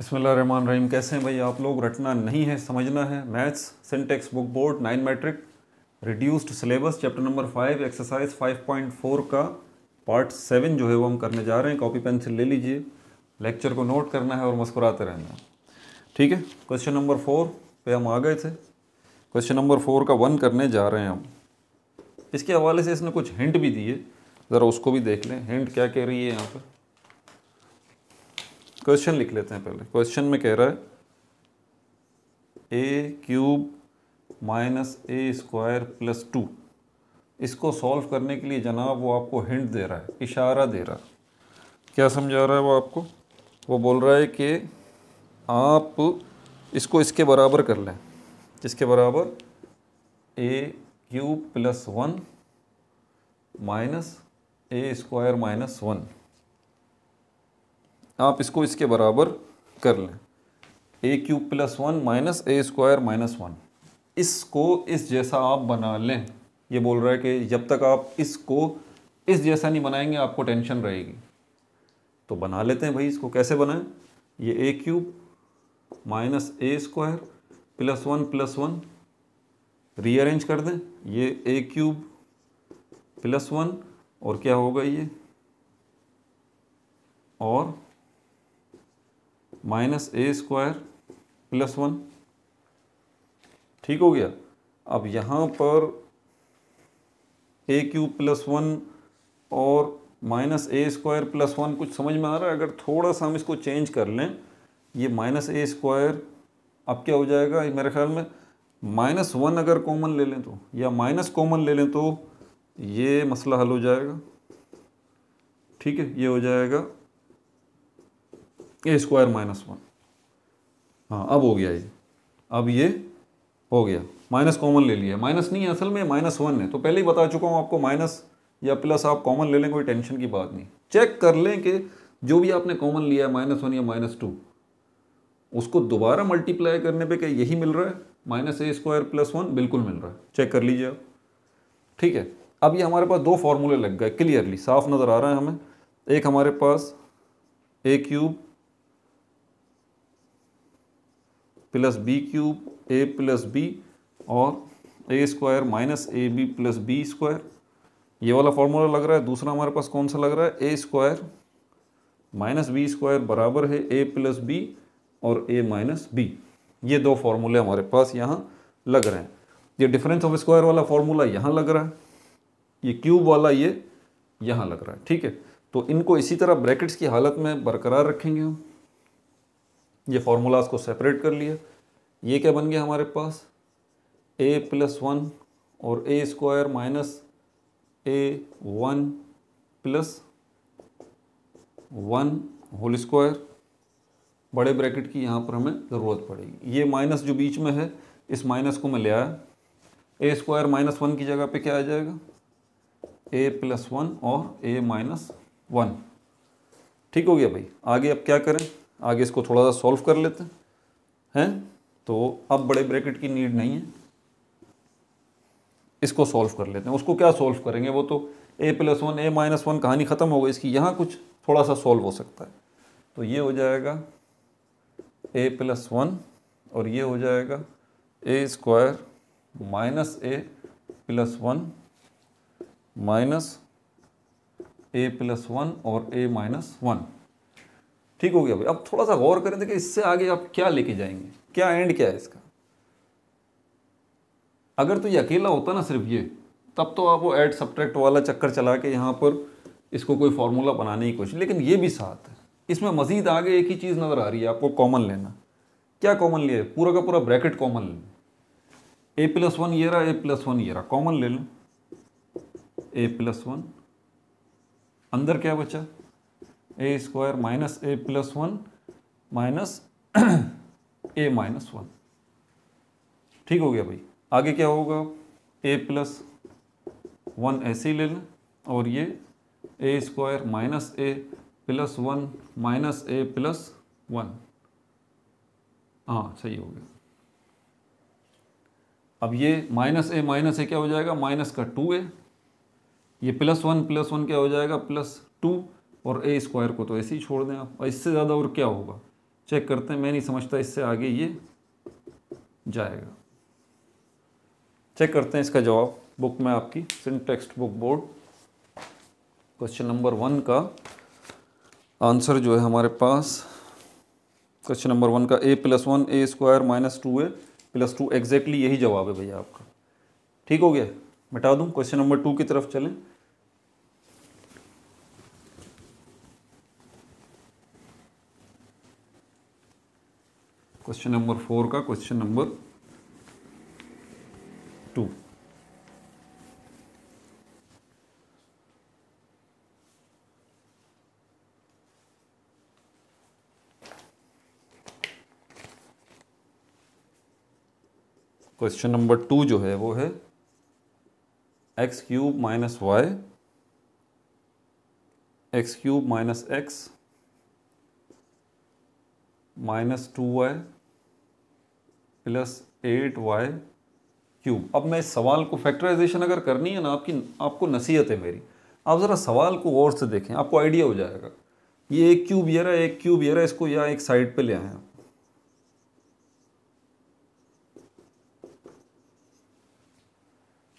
बसमान रहीम कैसे हैं भाई आप लोग रटना नहीं है समझना है maths syntax book board nine matric reduced syllabus chapter number five exercise five point four का पार्ट सेवन जो है वो हम करने जा रहे हैं कॉपी पेंसिल ले लीजिए लेक्चर को नोट करना है और मुस्कुराते रहना है ठीक है क्वेश्चन नंबर फोर पे हम आ गए थे क्वेश्चन नंबर फोर का वन करने जा रहे हैं हम इसके हवाले से इसने कुछ हिंट भी दिए ज़रा उसको भी देख लें हिंट क्या कह रही है यहाँ पर क्वेश्चन लिख लेते हैं पहले क्वेश्चन में कह रहा है ए cube minus A square plus two इसको सॉल्व करने के लिए जनाब वो आपको हिंट दे रहा है इशारा दे रहा है क्या समझा रहा है वो आपको वो बोल रहा है कि आप इसको इसके बराबर कर लें जिसके बराबर A cube plus one minus A square minus one आप इसको इसके बराबर कर लें A cube plus one minus A square minus one इसको इस जैसा आप बना लें ये बोल रहा है कि जब तक आप इसको इस जैसा नहीं बनाएंगे आपको टेंशन रहेगी तो बना लेते हैं भाई इसको कैसे बनाएं ये A cube minus A square plus one plus one rearrange कर दें ये ए क्यूब प्लस वन और क्या होगा ये और minus A square plus one ठीक हो गया अब यहाँ पर ए क्यूब प्लस वन और minus A square plus one कुछ समझ में आ रहा है अगर थोड़ा सा हम इसको चेंज कर लें ये माइनस ए स्क्वायर अब क्या हो जाएगा मेरे ख्याल में माइनस वन अगर कॉमन ले लें तो या माइनस कॉमन ले लें तो ये मसला हल हो जाएगा ठीक है ये हो जाएगा ए स्क्वायर माइनस वन हाँ अब हो गया ये अब ये हो गया माइनस कॉमन ले लिया माइनस नहीं है असल में माइनस वन है तो पहले ही बता चुका हूँ आपको माइनस या प्लस आप कॉमन ले लें कोई टेंशन की बात नहीं चेक कर लें कि जो भी आपने कॉमन लिया है माइनस वन या माइनस टू उसको दोबारा मल्टीप्लाई करने पे क्या यही मिल रहा है minus A square plus one बिल्कुल मिल रहा है चेक कर लीजिए आप ठीक है अब ये हमारे पास दो फार्मूले लग गए क्लियरली साफ नज़र आ रहा है हमें एक हमारे पास ए क्यूब प्लस बी क्यूब ए प्लस बी और ए square minus A B plus B square ये वाला फॉर्मूला लग रहा है दूसरा हमारे पास कौन सा लग रहा है a square minus b square बराबर है ए प्लस बी और ए माइनस बी ये दो फार्मूले हमारे पास यहाँ लग रहे हैं ये डिफरेंस ऑफ स्क्वायर वाला फार्मूला यहाँ लग रहा है ये क्यूब वाला ये यहाँ लग रहा है ठीक है तो इनको इसी तरह ब्रैकेट्स की हालत में बरकरार रखेंगे हम ये फार्मूलाज को सेपरेट कर लिया ये क्या बन गया हमारे पास ए प्लस वन और ए square minus a one plus one whole square बड़े ब्रैकेट की यहाँ पर हमें ज़रूरत पड़ेगी ये माइनस जो बीच में है इस माइनस को मैं ले आया ए स्क्वायर माइनस वन की जगह पे क्या आ जाएगा ए प्लस वन और ए माइनस वन ठीक हो गया भाई आगे अब क्या करें आगे इसको थोड़ा सा सॉल्व कर लेते हैं तो अब बड़े ब्रैकेट की नीड नहीं है इसको सॉल्व कर लेते हैं उसको क्या सॉल्व करेंगे वो तो a plus one a minus one कहानी ख़त्म हो गई इसकी यहाँ कुछ थोड़ा सा सॉल्व हो सकता है तो ये हो जाएगा ए प्लस वन और ये हो जाएगा a square minus a plus one minus a plus one और ए माइनस वन ठीक हो गया भाई अब थोड़ा सा गौर करें देखिए तो इससे आगे आप क्या लेके जाएंगे क्या एंड क्या है इसका अगर तो ये अकेला होता ना सिर्फ ये तब तो आप वो एड सब्ट्रैक्ट वाला चक्कर चला के यहाँ पर इसको कोई फार्मूला बनाने की कोशिश लेकिन ये भी साथ है इसमें मजीद आगे एक ही चीज़ नज़र आ रही है आपको कॉमन लेना क्या कॉमन लिया है पूरा का पूरा ब्रैकेट कॉमन लेना ए प्लस वन ये रहा ए प्लस वन ये रहा कॉमन ले लें ए प्लस वन अंदर क्या बचा a square minus a plus one minus a minus one ठीक हो गया भाई आगे क्या होगा ए प्लस वन ऐसे ही ले लें और ये a square minus a plus one minus a plus one हाँ सही हो गया अब ये माइनस ए माइनस ए क्या हो जाएगा माइनस का टू ए ये प्लस वन प्लस वन क्या हो जाएगा प्लस टू और ए स्क्वायर को तो ऐसे ही छोड़ दें आप और इससे ज़्यादा और क्या होगा चेक करते हैं मैं नहीं समझता इससे आगे ये जाएगा चेक करते हैं इसका जवाब बुक में आपकी textbook board question number one का आंसर जो है हमारे पास क्वेश्चन नंबर वन का a plus one a square minus two a plus two exactly यही जवाब है भैया आपका ठीक हो गया मिटा दूँ क्वेश्चन नंबर टू की तरफ चलें क्वेश्चन नंबर फोर का question number two question number two जो है वो है x cube minus y x cube minus x minus two y plus eight y cube अब मैं इस सवाल को फैक्टराइजेशन अगर करनी है ना आपकी आपको नसीहत है मेरी आप ज़रा सवाल को और से देखें आपको आइडिया हो जाएगा ये एक क्यूब ये रहा एक क्यूब ये रहा इसको या एक साइड पे ले आए आप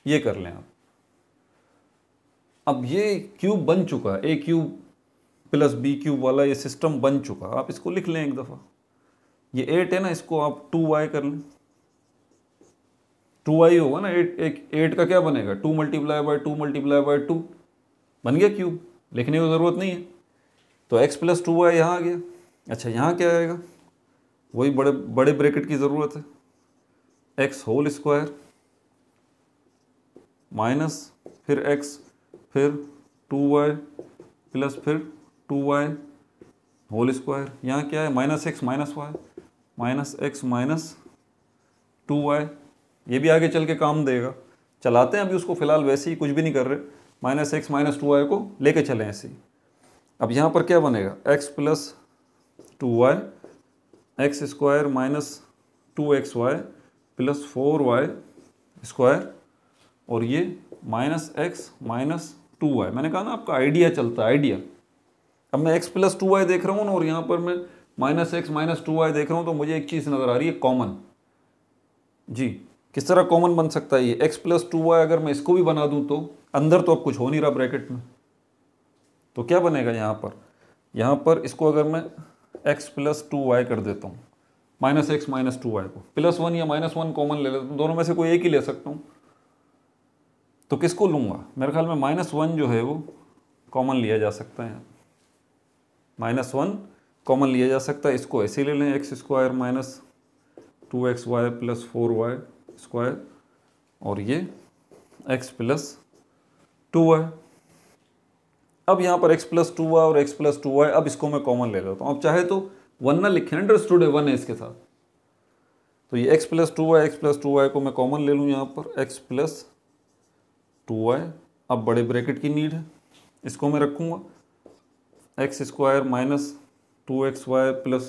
ये कर लें आप अब ये क्यूब बन चुका a cube plus B cube वाला ये सिस्टम बन चुका आप इसको लिख लें एक दफ़ा ये एट है ना इसको आप टू वाई कर लें टू वाई होगा ना एट एक एट का क्या बनेगा two multiply by two multiply by two बन गया क्यूब लिखने की ज़रूरत नहीं है तो एक्स प्लस टू वाई यहाँ आ गया अच्छा यहाँ क्या आएगा वही बड़े बड़े ब्रैकेट की ज़रूरत है एक्स होल स्क्वायर माइनस फिर एक्स फिर टू वाई प्लस फिर टू वाई होल स्क्वायर यहाँ क्या है minus x minus y minus x minus two y ये भी आगे चल के काम देगा चलाते हैं अभी उसको फिलहाल वैसे ही कुछ भी नहीं कर रहे minus x minus two y को लेके चले ऐसे ही अब यहाँ पर क्या बनेगा x plus two y x square minus two x y plus four y square और ये minus x minus two y मैंने कहा ना आपका आइडिया चलता है आइडिया अब मैं एक्स प्लस टू वाई देख रहा हूँ ना और यहाँ पर मैं minus x minus two y देख रहा हूँ तो मुझे एक चीज़ नज़र आ रही है कॉमन जी किस तरह कॉमन बन सकता है ये एक्स प्लस टू वाई अगर मैं इसको भी बना दूँ तो अंदर तो अब कुछ हो नहीं रहा ब्रैकेट में तो क्या बनेगा यहाँ पर यहाँ पर इसको अगर मैं एक्स प्लस टू वाई कर देता हूँ minus x minus two y को प्लस वन या माइनस वन कॉमन ले लेता हूँ दोनों में से कोई एक ही ले सकता हूँ तो किसको लूँगा मेरे ख्याल में माइनस वन जो है वो कॉमन लिया जा सकता है माइनस वन कॉमन लिया जा सकता है इसको ऐसे ले लें x square minus two x y plus four y square और ये एक्स प्लस टू वाई अब यहाँ पर एक्स प्लस टू वाई और एक्स प्लस टू वाई अब इसको मैं कॉमन ले लेता हूँ अब चाहे तो वन ना लिखें अंडर है वन है इसके साथ तो ये x plus two y x plus two y को मैं कॉमन ले लूँ यहाँ पर एक्स प्लस टू वाई अब बड़े ब्रैकेट की नीड है इसको मैं रखूँगा x square minus two x y plus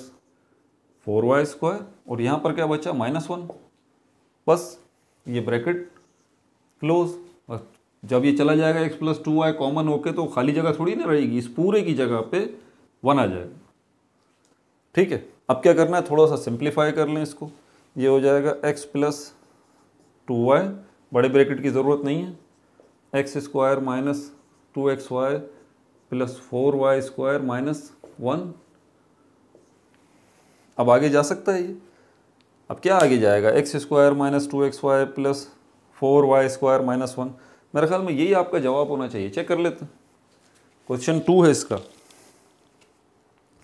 four y square और यहाँ पर क्या बचा माइनस वन बस ये ब्रैकेट क्लोज बस जब ये चला जाएगा x plus two y common होके तो खाली जगह थोड़ी ना रहेगी इस पूरे की जगह पे वन आ जाएगा ठीक है अब क्या करना है थोड़ा सा सिंप्लीफाई कर लें इसको ये हो जाएगा एक्स प्लस टू वाई बड़े ब्रैकेट की ज़रूरत नहीं है x square minus two x y plus four y square minus one अब आगे जा सकता है ये अब क्या आगे जाएगा x square minus two x y plus four y square minus one मेरे ख्याल में यही आपका जवाब होना चाहिए चेक कर लेते क्वेश्चन टू है इसका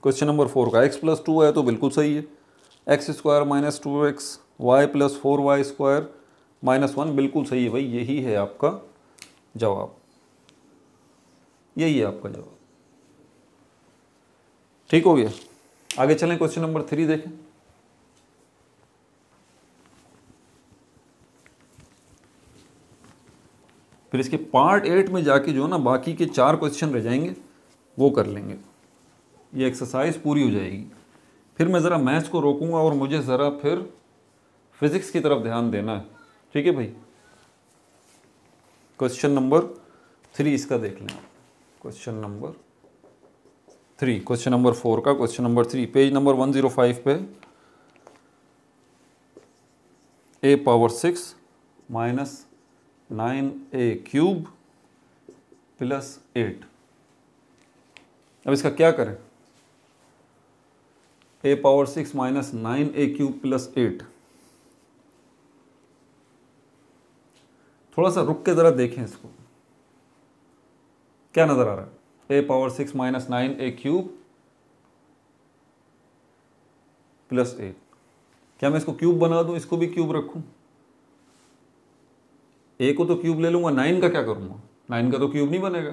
क्वेश्चन नंबर फोर का एक्स प्लस टू है तो बिल्कुल सही है x square minus two x y plus four y square minus one बिल्कुल सही है भाई यही है आपका जवाब यही है आपका जवाब ठीक हो गया आगे चलें क्वेश्चन नंबर थ्री देखें फिर इसके पार्ट एट में जाके जो ना बाकी के चार क्वेश्चन रह जाएंगे वो कर लेंगे ये एक्सरसाइज पूरी हो जाएगी फिर मैं ज़रा मैथ्स को रोकूंगा और मुझे ज़रा फिर फिज़िक्स की तरफ ध्यान देना है ठीक है भाई क्वेश्चन नंबर थ्री इसका देख लें question number three question number four का question number three page number one zero five पे a power six minus nine a cube plus eight अब इसका क्या करें a power six minus nine a cube plus eight थोड़ा सा रुक के ज़रा देखें इसको क्या नज़र आ रहा है a power six minus nine a cube plus eight क्या मैं इसको क्यूब बना दूं इसको भी क्यूब रखूं ए को तो क्यूब ले लूंगा नाइन का क्या करूंगा नाइन का तो क्यूब नहीं बनेगा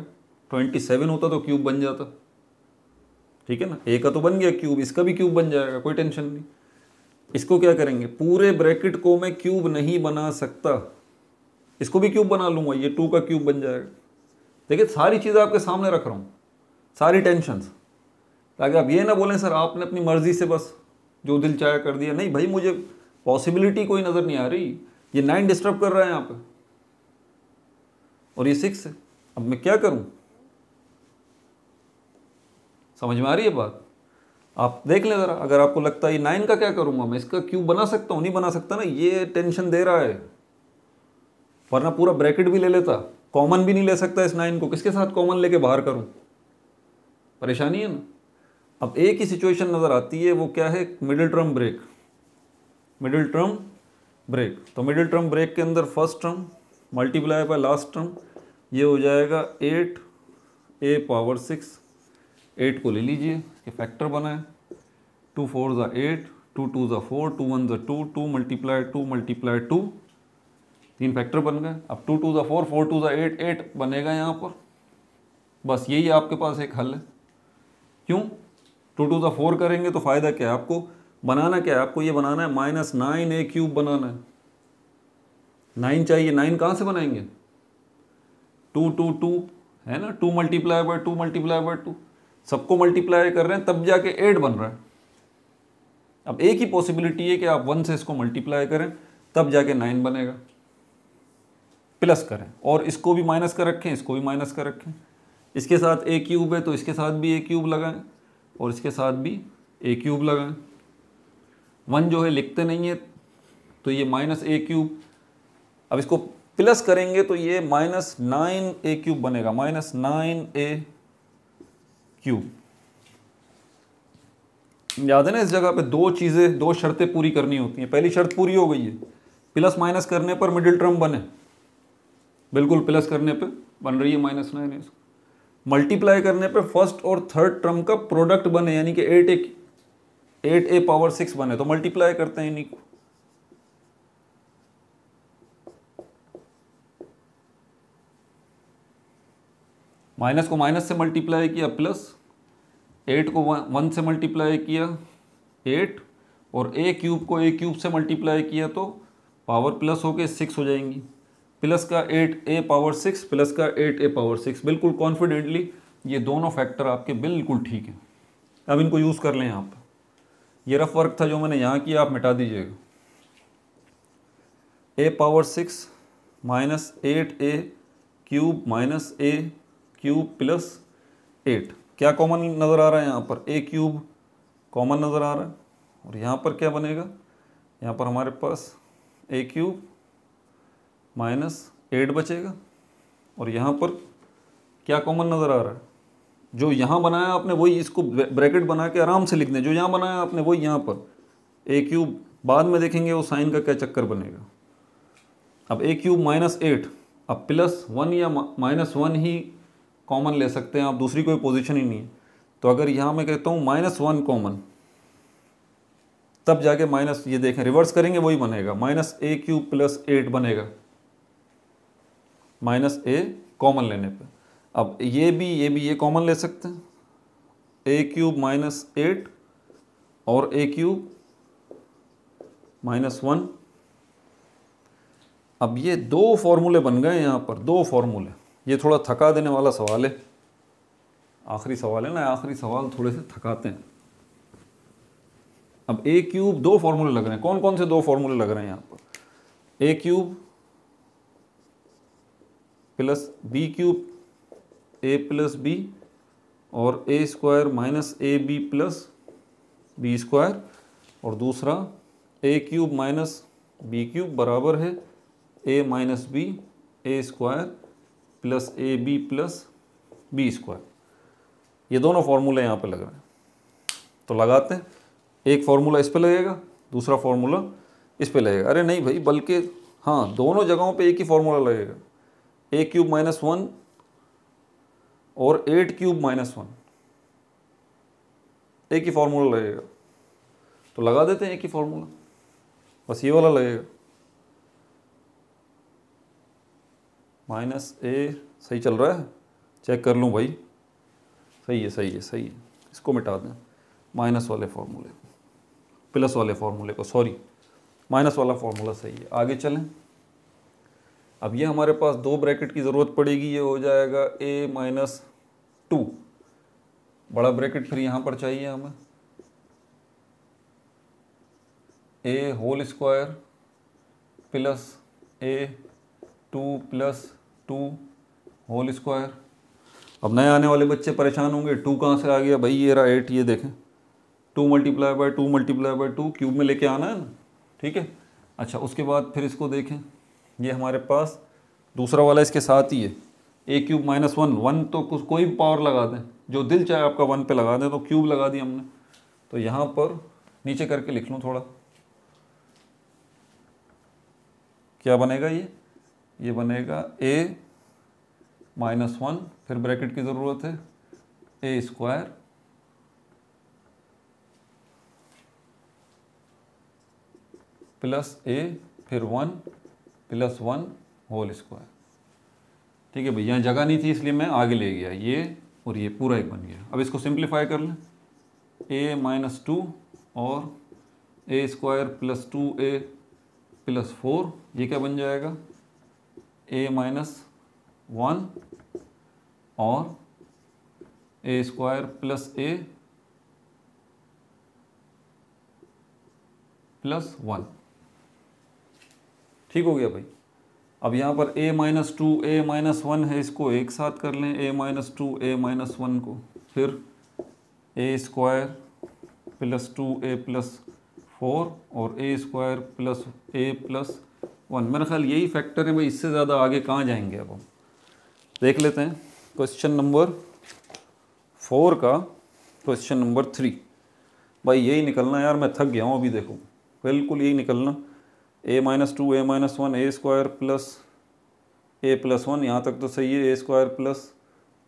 ट्वेंटी सेवन होता तो क्यूब बन जाता ठीक है ना ए का तो बन गया क्यूब इसका भी क्यूब बन जाएगा कोई टेंशन नहीं इसको क्या करेंगे पूरे ब्रैकेट को मैं क्यूब नहीं बना सकता इसको भी क्यूब बना लूंगा ये टू का क्यूब बन जाएगा देखिए सारी चीज़ें आपके सामने रख रहा हूँ सारी टेंशंस ताकि आप ये ना बोलें सर आपने अपनी मर्ज़ी से बस जो दिल चाहे कर दिया नहीं भाई मुझे पॉसिबिलिटी कोई नज़र नहीं आ रही ये नाइन डिस्टर्ब कर रहा है यहाँ पे और ये सिक्स है अब मैं क्या करूँ समझ में आ रही है बात आप देख लें ज़रा अगर आपको लगता है नाइन का क्या करूँगा मैं इसका क्यों बना सकता हूँ नहीं बना सकता ना ये टेंशन दे रहा है वरना पूरा ब्रैकेट भी ले लेता कॉमन भी नहीं ले सकता इस नाइन को किसके साथ कॉमन लेके बाहर करूं परेशानी है ना अब एक ही सिचुएशन नज़र आती है वो क्या है middle term break middle term break तो मिडिल टर्म ब्रेक के अंदर first term multiply by last term ये हो जाएगा eight a power six eight को ले लीजिए इसके फैक्टर बनाए टू फोर ज़ा एट टू टू ज़ा फोर टू वन ज़ा two two multiply two multiply two तीन फैक्टर बन गए अब टू टू ज़ा फोर फोर टू ज़ा एट एट बनेगा यहाँ पर बस यही आपके पास एक हल है क्यों टू टू ज़ा फोर करेंगे तो फ़ायदा क्या है आपको बनाना क्या है आपको ये बनाना है माइनस नाइन ए क्यूब बनाना है नाइन चाहिए नाइन कहाँ से बनाएंगे टू टू टू है ना two multiply by two multiply by two सबको मल्टीप्लाई कर रहे हैं तब जाके एट बन रहा है अब एक ही पॉसिबिलिटी है कि आप वन से इसको मल्टीप्लाई करें तब जाके नाइन बनेगा प्लस करें और इसको भी माइनस कर रखें इसको भी माइनस कर रखें इसके साथ ए क्यूब है तो इसके साथ भी ए क्यूब लगाएं और इसके साथ भी ए क्यूब लगाएं वन जो है लिखते नहीं है तो ये माइनस ए क्यूब अब इसको प्लस करेंगे तो ये माइनस नाइन ए क्यूब बनेगा माइनस नाइन ए क्यूब याद है ना इस जगह पे दो चीज़ें दो शर्तें पूरी करनी होती हैं पहली शर्त पूरी हो गई है प्लस माइनस करने पर मिडिल टर्म बने बिल्कुल प्लस करने पे बन रही है माइनस नाइन एस मल्टीप्लाई करने पे फर्स्ट और थर्ड टर्म का प्रोडक्ट बने यानी कि eight a eight a power six बने तो मल्टीप्लाई करते हैं इन्हीं को माइनस को माइनस से मल्टीप्लाई किया प्लस एट को वन से मल्टीप्लाई किया एट और ए क्यूब को ए क्यूब से मल्टीप्लाई किया तो पावर प्लस होके सिक्स हो जाएंगी प्लस का eight a power six plus का एट ए पावर सिक्स बिल्कुल कॉन्फिडेंटली ये दोनों फैक्टर आपके बिल्कुल ठीक हैं अब इनको यूज़ कर लें आप ये रफ वर्क था जो मैंने यहाँ किया आप मिटा दीजिएगा a power six minus eight a cube minus a cube plus eight क्या कॉमन नज़र आ रहा है यहाँ पर ए क्यूब कॉमन नज़र आ रहा है और यहाँ पर क्या बनेगा यहाँ पर हमारे पास ए क्यूब माइनस एट बचेगा और यहाँ पर क्या कॉमन नज़र आ रहा है जो यहाँ बनाया आपने वही इसको ब्रैकेट बना के आराम से लिख दें जो यहाँ बनाया आपने वही यहाँ पर ए क्यूब बाद में देखेंगे वो साइन का क्या चक्कर बनेगा अब ए क्यूब माइनस एट अब प्लस वन या माइनस वन ही कॉमन ले सकते हैं आप दूसरी कोई पोजीशन ही नहीं है तो अगर यहाँ मैं कहता हूँ माइनस वन कॉमन तब जाके माइनस ये देखें रिवर्स करेंगे वही बनेगा minus a cube plus eight बनेगा माइनस ए कॉमन लेने पे अब ये भी ये भी ये कॉमन ले सकते हैं ए क्यूब माइनस एट और ए क्यूब माइनस वन अब ये दो फॉर्मूले बन गए यहाँ पर दो फॉर्मूले ये थोड़ा थका देने वाला सवाल है आखिरी सवाल है ना आखिरी सवाल थोड़े से थकाते हैं अब ए क्यूब दो फॉर्मूले लग रहे हैं कौन कौन से दो फॉर्मूले लग रहे हैं यहाँ पर ए क्यूब प्लस बी क्यूब ए प्लस बी और ए square minus A B plus B square और दूसरा a cube minus b cube बराबर है a minus b a square plus a B plus B square ये दोनों फार्मूला यहाँ पे लग रहे हैं तो लगाते हैं एक फार्मूला इस पे लगेगा दूसरा फार्मूला इस पे लगेगा अरे नहीं भाई बल्कि हाँ दोनों जगहों पे एक ही फार्मूला लगेगा ए क्यूब माइनस वन और एट क्यूब माइनस वन एक ही फार्मूला लगेगा तो लगा देते हैं एक ही फार्मूला बस ये वाला लगेगा माइनस ए सही चल रहा है चेक कर लूँ भाई सही है सही है सही है इसको मिटा दें माइनस वाले फार्मूले को प्लस वाले फार्मूले को सॉरी माइनस वाला फार्मूला सही है आगे चलें अब ये हमारे पास दो ब्रैकेट की ज़रूरत पड़ेगी ये हो जाएगा ए माइनस टू बड़ा ब्रैकेट फिर यहाँ पर चाहिए हमें a whole square plus a two plus two whole square अब नए आने वाले बच्चे परेशान होंगे टू कहाँ से आ गया भाई ये रहा एट ये देखें two multiply by two multiply by two cube में लेके आना है ना ठीक है अच्छा उसके बाद फिर इसको देखें ये हमारे पास दूसरा वाला इसके साथ ही है ए क्यूब माइनस वन वन तो कुछ कोई भी पावर लगा दें जो दिल चाहे आपका वन पे लगा दें तो क्यूब लगा दी हमने तो यहाँ पर नीचे करके लिख लूँ थोड़ा क्या बनेगा ये ये बनेगा ए माइनस वन फिर ब्रैकेट की ज़रूरत है ए स्क्वायर प्लस ए फिर one plus one whole square ठीक है भैया यहाँ जगह नहीं थी इसलिए मैं आगे ले गया ये और ये पूरा एक बन गया अब इसको सिंप्लीफाई कर लें ए माइनस टू और ए square plus two a plus four ये क्या बन जाएगा ए माइनस वन और ए square plus a plus one ठीक हो गया भाई अब यहाँ पर a minus two a minus one है इसको एक साथ कर लें a minus two a minus one को फिर a square plus two a plus four और ए square plus a plus one मेरा ख्याल यही फैक्टर है भाई इससे ज़्यादा आगे कहाँ जाएंगे अब हम देख लेते हैं क्वेश्चन नंबर फोर का क्वेश्चन नंबर थ्री भाई यही निकलना यार मैं थक गया हूँ अभी देखो बिल्कुल यही निकलना a minus two a minus one a square plus a plus one यहाँ तक तो सही है a square plus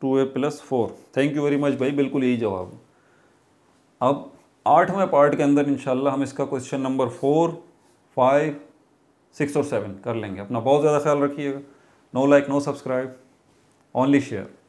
two a plus four thank you very much भाई बिल्कुल यही जवाब अब आठवें पार्ट के अंदर इंशाल्लाह हम इसका question number four five six और सेवन कर लेंगे अपना बहुत ज़्यादा ख्याल रखिएगा no like no subscribe only share